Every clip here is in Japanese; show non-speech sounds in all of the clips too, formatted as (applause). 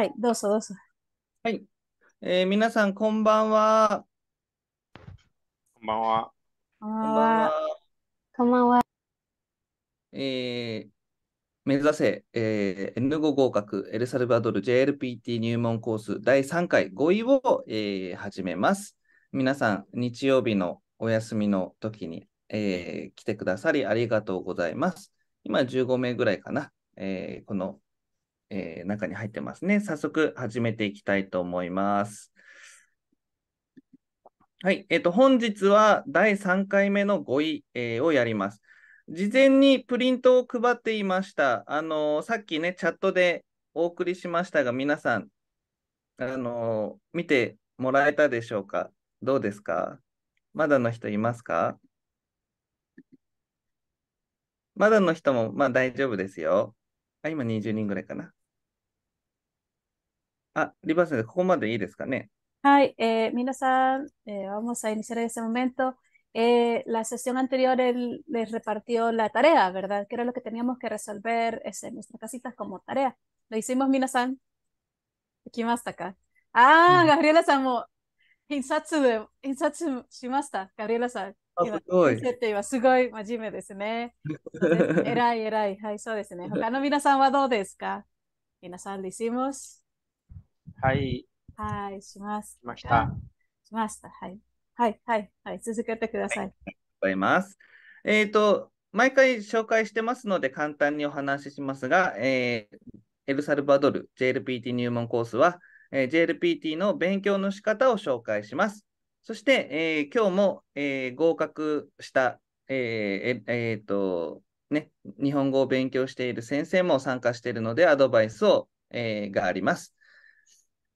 はい、どうぞどうぞ。はい。えー、皆さん、こんばんは。こんばんは。こんばんは。こんばんは。えー、目指せ、えー、N5 合格エルサルバドル JLPT 入門コース第3回5位を、えー、始めます。皆さん、日曜日のお休みの時に、えー、来てくださりありがとうございます。今15名ぐらいかな、えー、このえー、中に入ってますね。早速始めていきたいと思います。はい。えっ、ー、と、本日は第3回目の5位、えー、をやります。事前にプリントを配っていました。あのさっきね、チャットでお送りしましたが、皆さん、あの見てもらえたでしょうかどうですかまだの人いますかまだの人も、まあ大丈夫ですよ。あ、今20人ぐらいかな。あ、リバー先生、ここまでいいですかね。はい、eh, ah, minasan, eh, vamos a iniciar en ese momento. Eh, la sesión anterior les repartió la tarea, ¿verdad? Que era lo que teníamos que resolver en nuestras casitas como tarea. Lo hicimos, Minasan. ¿Quién más está acá? Ah, mm. Gabriela Samo. Insatsu de, insatsu shimasta, Gabriela San. hicimos. はい。はい、します。しました。しました。はい。はい、はい、はい。続けてください。はい、ありがとうございます。えっ、ー、と、毎回紹介してますので、簡単にお話ししますが、えー、エルサルバドル JLPT 入門コースは、えー、JLPT の勉強の仕方を紹介します。そして、えー、今日も、えー、合格した、えーえー、とね、日本語を勉強している先生も参加しているので、アドバイスを、えー、があります。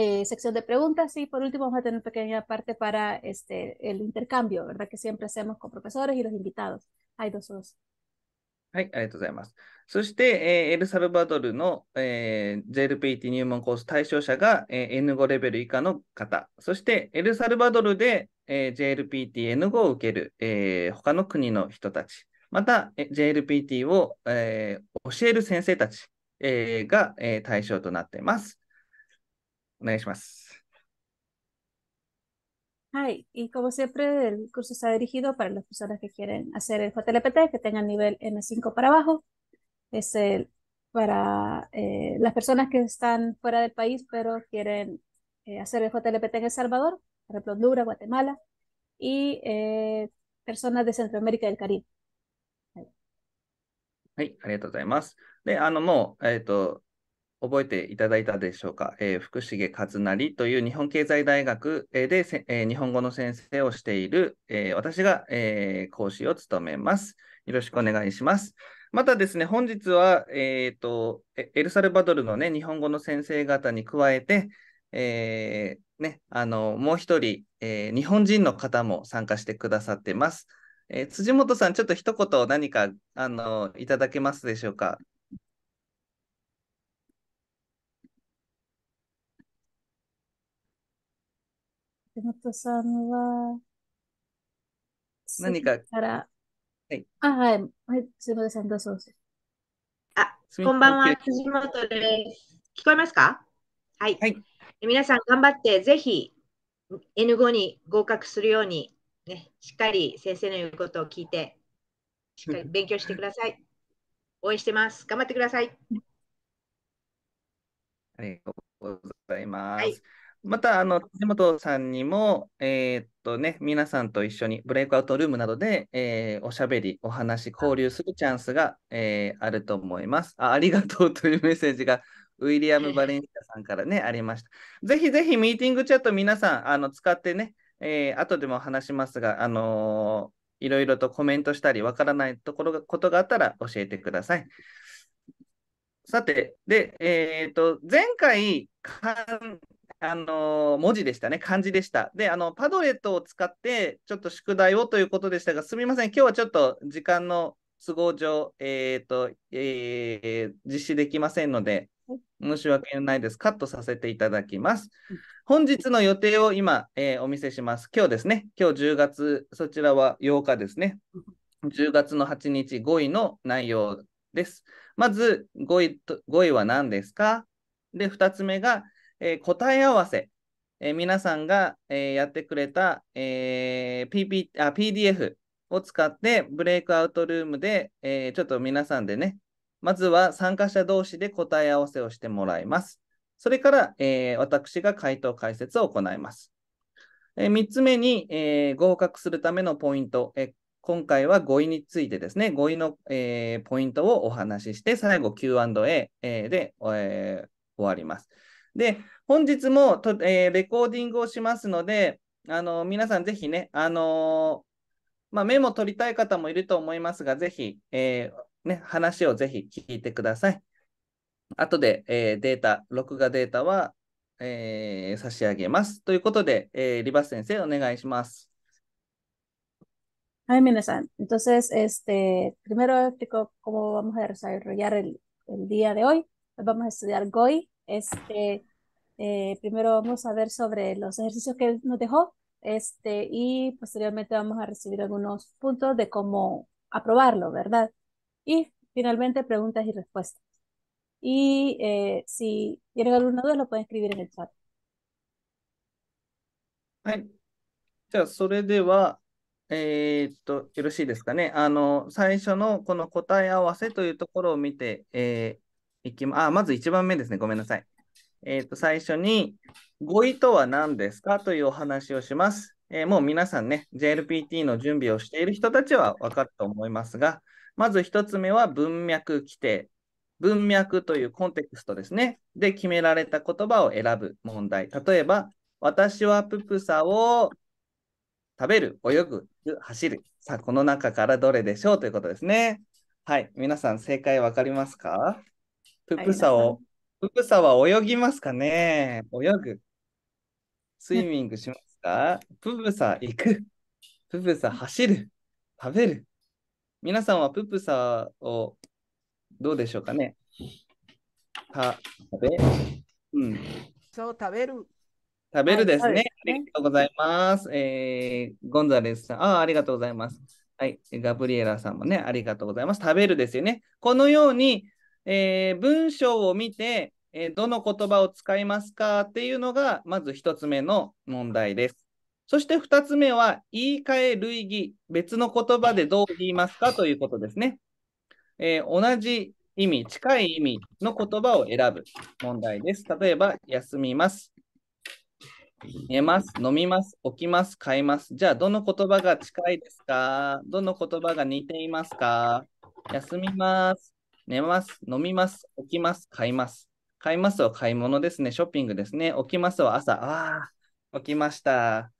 eh, sección de preguntas y por último vamos a tener pequeña parte para este, el intercambio, ¿verdad? Que siempre hacemos con profesores y los invitados. Hay dos dos. はい、ありがとうございます。そして、えー、エルサルバドルの、えー、JLPT 入門コース対象者が、えー、N5 レベル以下の方、そしてエルサルバドルで、えー、JLPTN5 を受ける、えー、他の国の人たち、また、えー、JLPT を、えー、教える先生たち、えー、が、えー、対象となっています。Ay, y como siempre, el curso está dirigido para las personas que quieren hacer el JLPT, que tengan nivel M5 para abajo. Es el, para eh, las personas que están fuera del país, pero quieren eh, hacer el JLPT en El Salvador, por ejemplo, Honduras, Guatemala, y eh, personas de Centroamérica y del Caribe. はい、ありがとうございます。で、あの、もう、えっ、ー、と、覚えていただいたでしょうか、えー、福重和成という日本経済大学で、えー、日本語の先生をしている、えー、私が、え講師を務めます。よろしくお願いします。またですね、本日は、えーと、エルサルバドルの、ね、日本語の先生方に加えて、えね、あのもう一人、え日本人の方も参加してくださってます。え辻本さん、ちょっと一言何かあのいただけますでしょうか。福元さんは、何か。から、はい。あ、はい。はい、すみません、どうぞ。あ、こんばんは、藤元です。聞こえますかはい。はい、皆さん、頑張って、ぜひ、N5 に合格するように、ね、しっかり先生の言うことを聞いて、(laughs) しっかり勉強してください。応援してます。頑張ってください。ありがとうございます。はいまた、あの、手本さんにも、えー、っとね、皆さんと一緒にブレイクアウトルームなどで、えー、おしゃべり、お話、交流するチャンスが、えー、あると思いますあ。ありがとうというメッセージが、ウィリアム・バレンシアさんからね、ありました。ぜひぜひ、ミーティングチャット皆さん、あの、使ってね、えー、後でも話しますが、あのいろいろとコメントしたり、わからないところが、ことがあったら教えてください。さて、で、えっ、ー、と、前回、あの文字でしたね、漢字でした。で、あの、パドレットを使って、ちょっと宿題をということでしたが、すみません、今日はちょっと時間の都合上、えっ、ー、と、えー、実施できませんので、申し訳ないです。カットさせていただきます。本日の予定を今、えー、お見せします。今日ですね、今日10月、そちらは8日ですね、10月の8日5位の内容です。まず語彙と語彙は何ですかで、2つ目が、えー、答え合わせ。えー、皆さんが、えー、やってくれた、え PP あ PDF を使ってブレイクアウトルームで、えちょっと皆さんでね、まずは参加者同士で答え合わせをしてもらいます。それから、え私が回答解説を行います。え3つ目に、え合格するためのポイント、え今回は語彙についてですね、語彙の、えー、ポイントをお話しして、最後 Q&A で、えー、終わります。で、本日もと、えー、レコーディングをしますので、あの皆さんぜひね、あのまあ、メモ取りたい方もいると思いますが、ぜひ、えね、話をぜひ聞いてください。後で、えデータ、録画データは、え差し上げます。ということで、えリバス先生お願いします。I'm Entonces, este, primero explico cómo vamos a desarrollar el, día de hoy. Pues vamos a estudiar GOI. Este, eh, primero vamos a ver sobre los ejercicios que él nos dejó este, y posteriormente vamos a recibir algunos puntos de cómo aprobarlo, ¿verdad? Y finalmente preguntas y respuestas. Y eh, si tienen alguna duda, lo pueden escribir en el chat. はい。じゃあ、それでは、えー、っと、よろしいですかね。あの、最初のこの答え合わせというところを見て、えー、いきま、あ、まず1番目ですね。ごめんなさい。えー、っと、最初に、語彙とは何ですかというお話をします。えー、もう皆さんね、JLPT の準備をしている人たちは分かると思いますが、まず1つ目は文脈規定。文脈というコンテクストですね。で、決められた言葉を選ぶ問題。例えば、私はププサを食べる、泳ぐ、走る。さあ、この中からどれでしょうということですね。はい、皆さん正解わかりますかププサを、ププサは泳ぎますかね泳ぐ。スイミングしますかププサ行く。ププサ走る。食べる。皆さんはププサをどうでしょうかねた、食べうん。そう、食べる。食べるですね。はい、ありがとうございます。えー、ゴンザレスさん、あありがとうございます。はい、ガブリエラさんもね、ありがとうございます。食べるですよね。このように、えー、文章を見て、えー、どの言葉を使いますかっていうのが、まず1つ目の問題です。そして2つ目は、言い換え類義、別の言葉でどう言いますかということですね。えー、同じ意味、近い意味の言葉を選ぶ問題です。例えば、休みます。(laughs) 寝ます、飲みます、起きます、買います。じゃあ、どの言葉が近いですかどの言葉が似ていますか休みます、寝ます、飲みます、起きます、買います。買いますは買い物ですね、ショッピングですね。起きますは朝、ああ、起きました。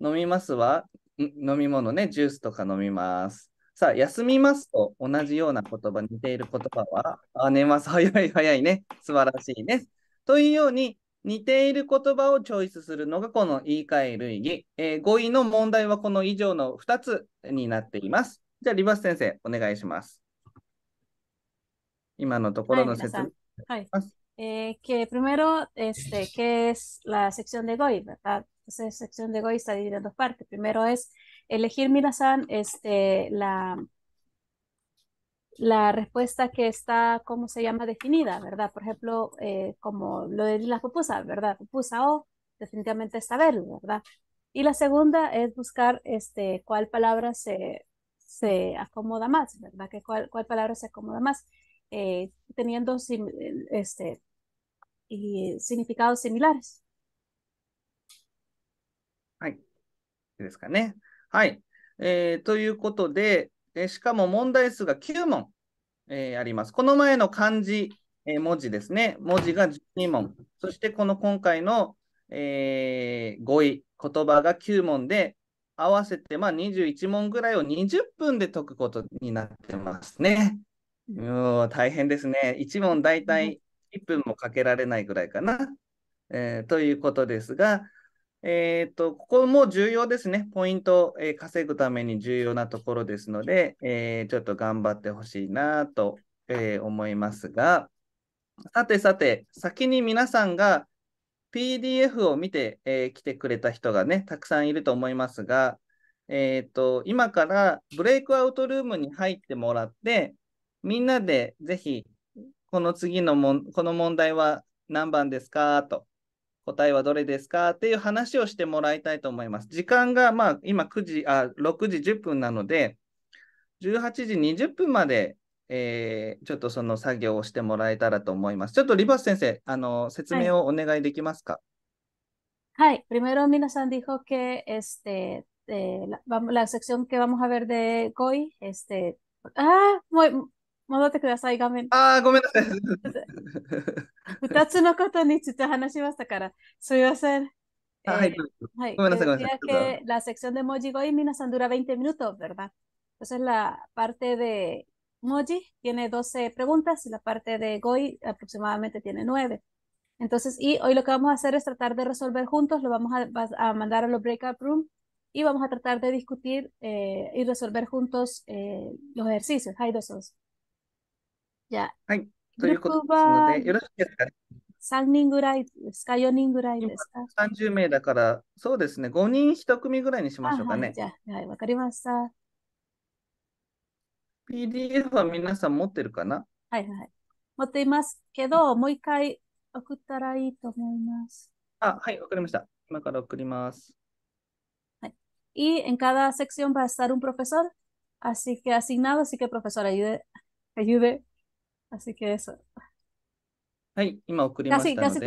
飲みますは飲み物ね、ジュースとか飲みます。さあ、休みますと同じような言葉、似ている言葉は、あ、寝ます、早い早いね、素晴らしいね。というように、似ている言葉をチョイスするのがこの言い換え類義。えー、語彙の問題はこの以上の2つになっています。じゃあ、リバース先生、お願いします。今のところの説明。はい。Eh, que primero, este, ¿qué es la sección de GOI, verdad? Esa sección de GOI está dividida en dos partes. Primero es elegir, Minasan, este, la, la respuesta que está, ¿cómo se llama? Definida, ¿verdad? Por ejemplo, eh, como lo de las pupusa, ¿verdad? Pupusa o, definitivamente es saberlo, ¿verdad? Y la segunda es buscar este, cuál palabra se, se acomoda más, ¿verdad? Que cuál, cuál palabra se acomoda más, eh, teniendo este, y significados similares. Eh, de えしかも問題数が9問、えあります。この前の漢字、え文字ですね、文字が12問、そしてこの今回の、え語彙、言葉が9問で、合わせてまあ21問ぐらいを20分で解くことになってますね。もう大変ですね。1問大体1分もかけられないぐらいかな。えー、ということですが、えー、と、ここも重要ですね。ポイントを、えー、稼ぐために重要なところですので、えー、ちょっと頑張ってほしいなと、え思いますが、さてさて、先に皆さんが PDF を見てき、えー、てくれた人がね、たくさんいると思いますが、えっ、と、今からブレイクアウトルームに入ってもらって、みんなでぜひ、この次のもこの問題は何番ですかと答えはどれですかっていう話をしてもらいたいと思います。時間がまあ今9時あ6時10分なので、18時20分まで、えー、ちょっとその作業をしてもらえたらと思います。ちょっとリバース先生、あの説明をお願いできますか。はい、primero dijo que este, e la, la sección que vamos a ver de o este, ah, muy, (laughs) ¡Ah, 戻ってください、画面。ああ、ごめんなさい。2つのことについて話しましたから、すみません。Ah, (laughs) eh, hay, bueno, decía bueno, que la sección de Moji Goi Minasan dura 20 minutos, ¿verdad? Entonces la parte de Moji tiene 12 preguntas y la parte de Goi aproximadamente tiene 9. Entonces, y hoy lo que vamos a hacer es tratar de resolver juntos, lo vamos a, mandar a los breakout room y vamos a tratar de discutir eh, y resolver juntos eh, los ejercicios. Hay dos. じゃあ、はい。ということですので、よろしいですかね。3人ぐらいですか ?4 人ぐらいですか ?30 名だから、そうですね、5人1組ぐらいにしましょうかね。はい、じゃあ、はい、わかりました。PDF は皆さん持ってるかなはいはい。持っていますけど、もう一回送ったらいいと思います。あ、はい、わかりました。今から送ります。はい。Y en cada sección va a estar un profesor, así que asignado, así que profesor ayude, ayude はい、今送りましたので。